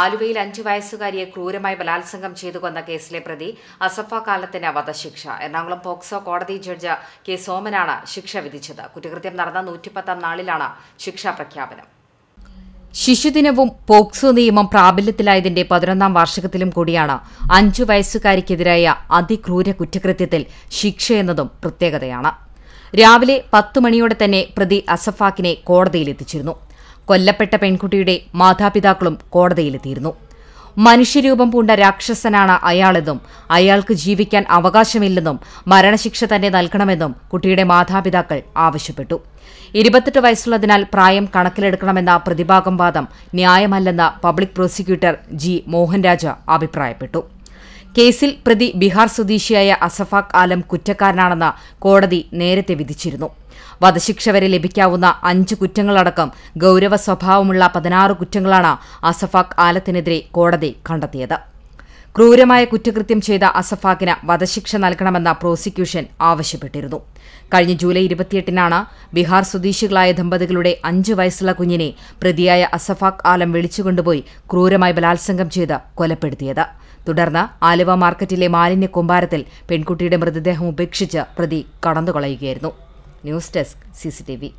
ആലുവയിൽ അഞ്ചു വയസ്സുകാരിയെ ക്രൂരമായി ബലാത്സംഗം ചെയ്തു കൊന്ന കേസിലെ പ്രതി അസഫ കാലത്തിന് വധശിക്ഷ എറണാകുളം പോക്സോ കോടതി ജഡ്ജ് കെ സോമനാണ് ശിക്ഷ വിധിച്ചത് കുറ്റകൃത്യം നടന്ന നൂറ്റിപ്പത്താം നാളിലാണ് ശിക്ഷാ പ്രഖ്യാപനം ശിശുദിനവും പോക്സോ നിയമം പ്രാബല്യത്തിലായതിന്റെ പതിനൊന്നാം വാർഷികത്തിലും കൂടിയാണ് അഞ്ചു വയസ്സുകാരിക്കെതിരായ അതിക്രൂര കുറ്റകൃത്യത്തിൽ ശിക്ഷയെന്നതും പ്രത്യേകതയാണ് രാവിലെ പത്തു മണിയോടെ തന്നെ പ്രതി അസഫാക്കിനെ കോടതിയിൽ എത്തിച്ചിരുന്നു കൊല്ലപ്പെട്ട പെൺകുട്ടിയുടെ മാതാപിതാക്കളും കോടതിയിലെത്തിയിരുന്നു മനുഷ്യരൂപം പൂണ്ട രാക്ഷസനാണ് അയാളെന്നും അയാൾക്ക് ജീവിക്കാൻ അവകാശമില്ലെന്നും മരണശിക്ഷ തന്നെ നൽകണമെന്നും കുട്ടിയുടെ മാതാപിതാക്കൾ ആവശ്യപ്പെട്ടു ഇരുപത്തെട്ട് വയസ്സുള്ളതിനാൽ പ്രായം കണക്കിലെടുക്കണമെന്ന പ്രതിഭാഗം വാദം ന്യായമല്ലെന്ന് പബ്ലിക് പ്രോസിക്യൂട്ടർ ജി മോഹൻരാജ അഭിപ്രായപ്പെട്ടു കേസിൽ പ്രതി ബിഹാർ സ്വദേശിയായ അസഫാഖ് ആലം കുറ്റക്കാരനാണെന്ന് കോടതി നേരത്തെ വിധിച്ചിരുന്നു വധശിക്ഷ വരെ ലഭിക്കാവുന്ന അഞ്ച് കുറ്റങ്ങളടക്കം ഗൌരവ സ്വഭാവമുള്ള പതിനാറ് കുറ്റങ്ങളാണ് അസഫാഖ് ആലത്തിനെതിരെ കോടതി കണ്ടെത്തിയത് ക്രൂരമായ കുറ്റകൃത്യം ചെയ്ത അസഫാഖിന് വധശിക്ഷ നൽകണമെന്ന പ്രോസിക്യൂഷൻ ആവശ്യപ്പെട്ടിരുന്നു കഴിഞ്ഞ ജൂലൈ ഇരുപത്തിയെട്ടിനാണ് ബീഹാർ സ്വദേശികളായ ദമ്പതികളുടെ അഞ്ച് വയസ്സുള്ള കുഞ്ഞിനെ പ്രതിയായ അസഫാഖ് ആലം വിളിച്ചുകൊണ്ടുപോയി ക്രൂരമായി ബലാത്സംഗം ചെയ്ത് കൊലപ്പെടുത്തിയത് തുടർന്ന് ആലുവ മാർക്കറ്റിലെ മാലിന്യ കുമ്പാരത്തിൽ പെൺകുട്ടിയുടെ മൃതദേഹം ഉപേക്ഷിച്ച് പ്രതി കടന്നുകളയുകയായിരുന്നു ന്യൂസ് ഡെസ്ക് സിസിടിവി